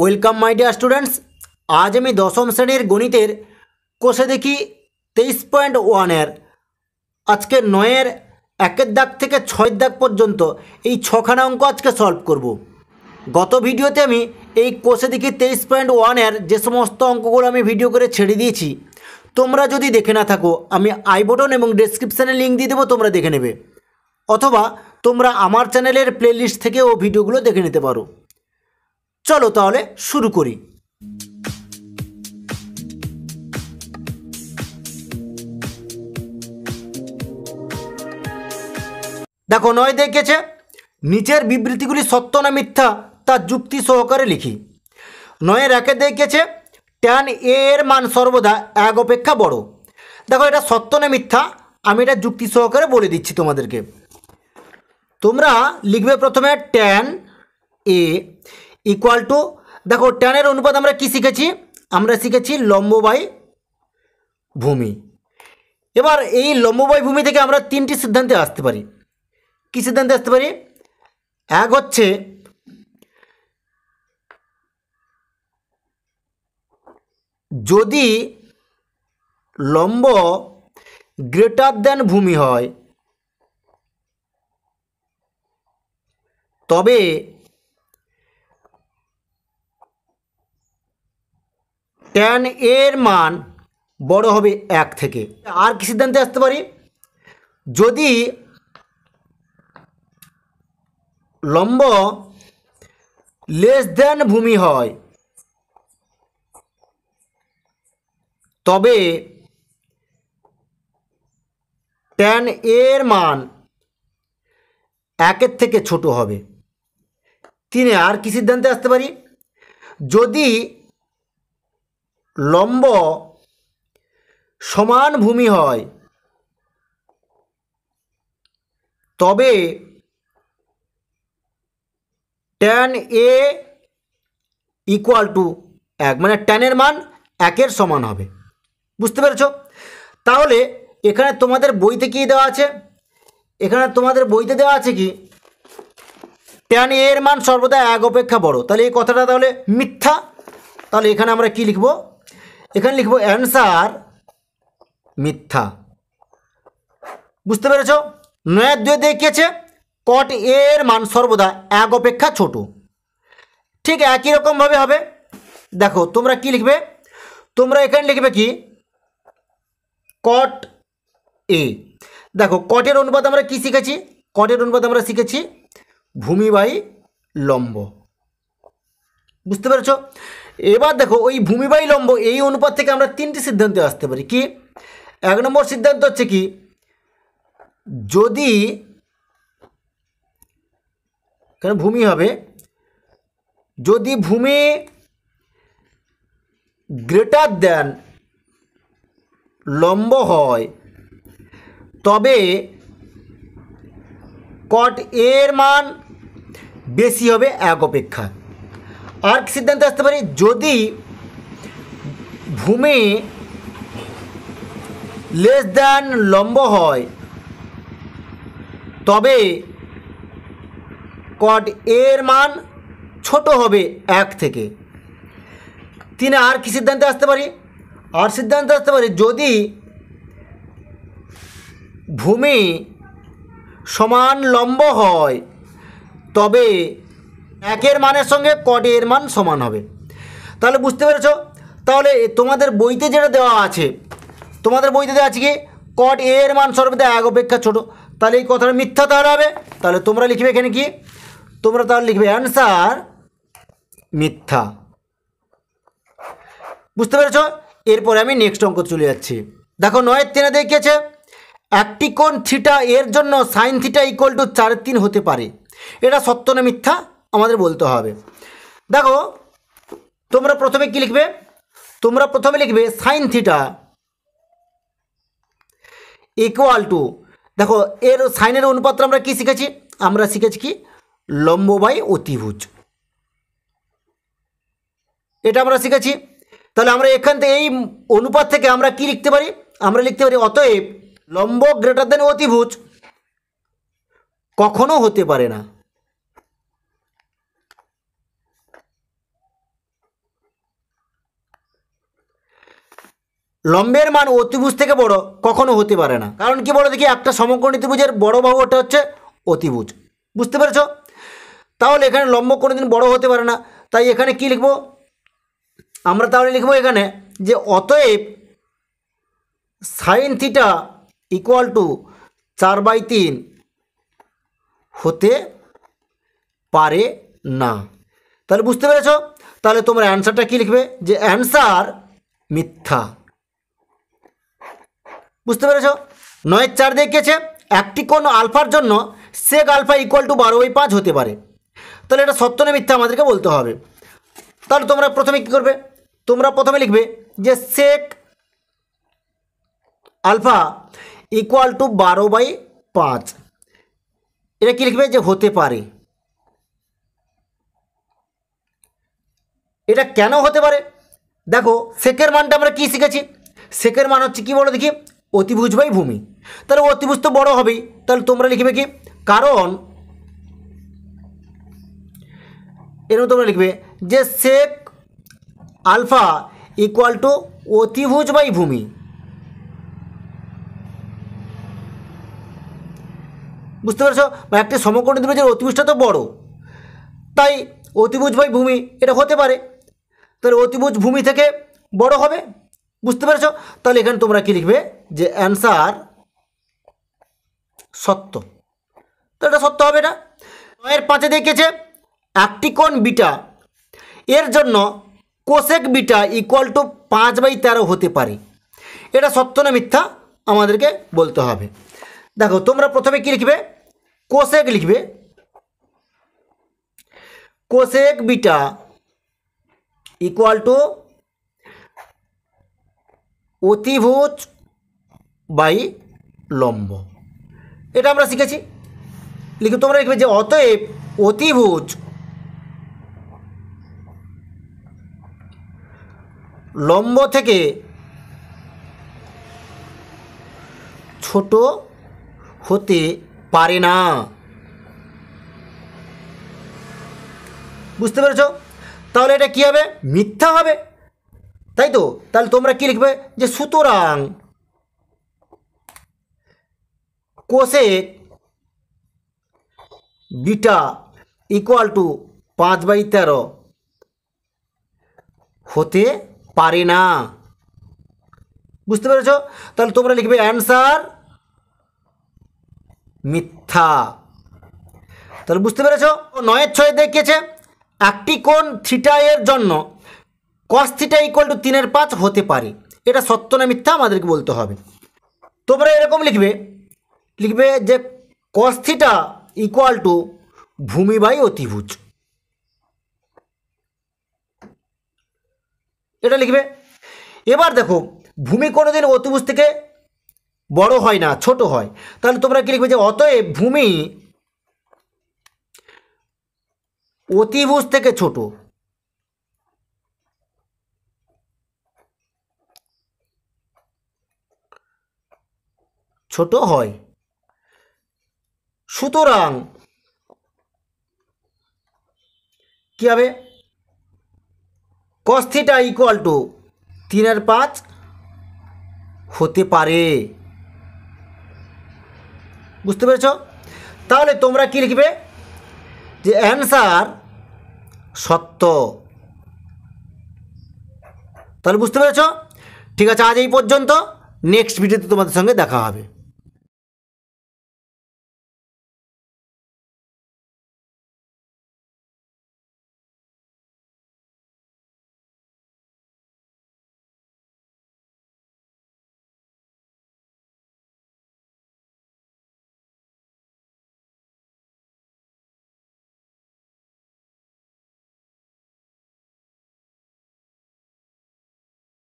Welcome my dear students আজ আমি দশম শ্রেণীর গণিতের কোষে দেখি তেইশ পয়েন্ট ওয়ানের আজকে নয়ের একের দাগ থেকে ছয়ের দাগ পর্যন্ত এই ছখানা অঙ্ক আজকে সলভ করব। গত ভিডিওতে আমি এই কোষে দেখি তেইশ পয়েন্ট ওয়ানের যে সমস্ত অঙ্কগুলো আমি ভিডিও করে ছেড়ে দিয়েছি তোমরা যদি দেখে না থাকো আমি আই বটন এবং ডেসক্রিপশানে লিঙ্ক দিয়ে দেবো তোমরা দেখে নেবে অথবা তোমরা আমার চ্যানেলের প্লেলিস্ট থেকেও ভিডিওগুলো দেখে নিতে পারো চলো তাহলে শুরু করি দেখো নয় দেখেছে নিচের বিবৃতিগুলি সত্য না মিথ্যা তা যুক্তি সহকারে লিখি নয়ের একে দেখেছে ট্যান এ এর মান সর্বদা এক অপেক্ষা বড় দেখো এটা সত্য না মিথ্যা আমি এটা যুক্তি সহকারে বলে দিচ্ছি তোমাদেরকে তোমরা লিখবে প্রথমে ট্যান এ ইকুয়াল টু দেখো ট্যানের অনুপাত আমরা কি শিখেছি আমরা শিখেছি লম্ব বাই ভূমি এবার এই লম্ববায় ভূমি থেকে আমরা তিনটি সিদ্ধান্তে আসতে পারি কি সিদ্ধান্তে আসতে পারি এক হচ্ছে যদি লম্ব গ্রেটার দেন ভূমি হয় তবে ট্যান এর মান বড় হবে এক থেকে আর কি সিদ্ধান্তে আসতে পারি যদি লম্ব লেস দেন ভূমি হয় তবে ট্যান এর মান একের থেকে ছোট হবে তিনি আর কি সিদ্ধান্তে আসতে পারি যদি লম্ব সমান ভূমি হয় তবে ট্যান এ ইকুয়াল টু এক মানে ট্যানের মান একের সমান হবে বুঝতে পেরেছ তাহলে এখানে তোমাদের বইতে কী দেওয়া আছে এখানে তোমাদের বইতে দেওয়া আছে কি ট্যান এর মান সর্বদা এক অপেক্ষা বড় তাহলে এই কথাটা তাহলে মিথ্যা তাহলে এখানে আমরা কি লিখবো এখানে লিখব অ্যান্সার মিথ্যা বুঝতে পেরেছ নয়ের দুয়ে দেখিয়েছে কট এর মান সর্বদা এক অপেক্ষা ছোট ঠিক একই রকমভাবে হবে দেখো তোমরা কি লিখবে তোমরা এখানে লিখবে কি কট এ দেখো কটের অনুপাত আমরা কি শিখেছি কটের অনুপাত আমরা শিখেছি ভূমিবাহী লম্ব বুঝতে পেরেছ এবার দেখো ওই ভূমি লম্ব এই অনুপাত থেকে আমরা তিনটি সিদ্ধান্তে আসতে পারি কি এক নম্বর সিদ্ধান্ত হচ্ছে কি যদি কেন ভূমি হবে যদি ভূমি গ্রেটার দেন লম্ব হয় তবে কট এর মান বেশি হবে এক অপেক্ষা আর সিদ্ধান্তে আসতে পারি যদি ভূমি লেস দ্যান লম্ব হয় তবে কট এর মান ছোট হবে এক থেকে তিনি আর কি সিদ্ধান্তে আসতে পারি আর সিদ্ধান্তে আসতে পারি যদি ভূমি সমান লম্ব হয় তবে একের মানের সঙ্গে কটি এর মান সমান হবে তাহলে বুঝতে পেরেছ তাহলে তোমাদের বইতে যেটা দেওয়া আছে তোমাদের বইতে দেওয়া আছে কি কট এ এর মান সর্বদা এক অপেক্ষা ছোটো তাহলে এই কথাটা মিথ্যা তাহলে হবে তাহলে তোমরা লিখবে এখানে কি তোমরা তাহলে লিখবে অ্যান্সার মিথ্যা বুঝতে পেরেছ এরপরে আমি নেক্সট অঙ্ক চলে যাচ্ছি দেখো নয়ের তিনে দেখিয়েছে একটি কোন থিটা এর জন্য সাইন থিটা ইকুয়াল টু চারের তিন হতে পারে এটা সত্য না মিথ্যা আমাদের বলতে হবে দেখো তোমরা প্রথমে কি লিখবে তোমরা প্রথমে লিখবে সাইন থিটা ইকুয়াল টু দেখো এর সাইনের অনুপাতটা আমরা কি শিখেছি আমরা শিখেছি কি লম্ব বাই অতিভুজ এটা আমরা শিখেছি তাহলে আমরা এখান থেকে এই অনুপাত থেকে আমরা কি লিখতে পারি আমরা লিখতে পারি অতএব লম্ব গ্রেটার দেন অতিভুজ কখনো হতে পারে না লম্বের মান অতিভুজ থেকে বড় কখনো হতে পারে না কারণ কি বলো দেখি একটা সমকোণী ত্রিভুজের বড় ভাব ওটা হচ্ছে অতিভুজ বুঝতে পেরেছ তাহলে এখানে লম্ব কোনোদিন বড় হতে পারে না তাই এখানে কি লিখব আমরা তাহলে লিখব এখানে যে অতএব সাইন থিটা ইকুয়াল টু চার বাই তিন হতে পারে না তাহলে বুঝতে পেরেছ তাহলে তোমরা অ্যান্সারটা কী লিখবে যে অ্যান্সার মিথ্যা বুঝতে পেরেছ নয়ের চার দেখিয়েছে একটি কোনো আলফার জন্য সেক আলফা ইকুয়াল টু বারো বাই পাঁচ হতে পারে তাহলে এটা সত্য না মিথ্যা আমাদেরকে বলতে হবে তাহলে তোমরা প্রথমে কী করবে তোমরা প্রথমে লিখবে যে সেক আলফা ইকুয়াল টু বারো বাই পাঁচ এটা কী লিখবে যে হতে পারে এটা কেন হতে পারে দেখো সেকের মানটা আমরা কি শিখেছি সেকের মান হচ্ছে কি বলো দেখি অতিভুজ বাই ভূমি তাহলে অতিভুজ তো বড় হবেই তাহলে তোমরা লিখবে কি কারণ এরকম তোমরা লিখবে যে সেক আলফা ইকুয়াল টু অতিভুজ বাই ভূমি বুঝতে পারছো মানে একটা সমকোণী যে অতিভুজটা তো বড় তাই অতিভুজ বাই ভূমি এটা হতে পারে তাহলে অতিভুজ ভূমি থেকে বড় হবে বুঝতে পেরেছ তাহলে এখানে তোমরা কি লিখবে যে অ্যান্সার সত্য তো এটা সত্য হবে না নয়ের পাঁচে দেখেছে একটি কোণ বিটা এর জন্য কোশেক বিটা ইকুয়াল টু পাঁচ বাই তেরো হতে পারে এটা সত্য না মিথ্যা আমাদেরকে বলতে হবে দেখো তোমরা প্রথমে কি লিখবে কোশেক লিখবে কোশেক বিটা ইকুয়াল টু অতিভোজ বাই লম্ব এটা আমরা শিখেছি লিখে তোমরা লিখবে যে অতএব অতিভুজ লম্ব থেকে ছোট হতে পারে না বুঝতে পেরেছ তাহলে এটা কী হবে মিথ্যা হবে তাই তো তাহলে তোমরা কি লিখবে যে সুতরাং কোশেক বিটা ইকুয়াল টু পাঁচ বাই তেরো হতে পারে না বুঝতে পেরেছ তাহলে তোমরা লিখবে অ্যান্সার মিথ্যা তাহলে বুঝতে পেরেছ নয়ের ছয় দেখিয়েছে একটি কোন থিটা এর জন্য কস্থিটা থিটা ইকুয়াল টু তিনের পাঁচ হতে পারে এটা সত্য না মিথ্যা আমাদেরকে বলতে হবে তোমরা এরকম লিখবে লিখবে যে কস্থিটা থিটা ইকুয়াল টু ভূমি বাই অতিভুজ এটা লিখবে এবার দেখো ভূমি কোনোদিন অতিভুজ থেকে বড় হয় না ছোট হয় তাহলে তোমরা কি লিখবে যে অতএব ভূমি অতিভুজ থেকে ছোট ছোট হয় সুতরাং কী হবে কস থিটা ইকুয়াল টু তিনের পাঁচ হতে পারে বুঝতে পেরেছ তাহলে তোমরা কি লিখবে যে অ্যান্সার সত্য তাহলে বুঝতে পেরেছ ঠিক আছে আজ এই পর্যন্ত নেক্সট ভিডিওতে তোমাদের সঙ্গে দেখা হবে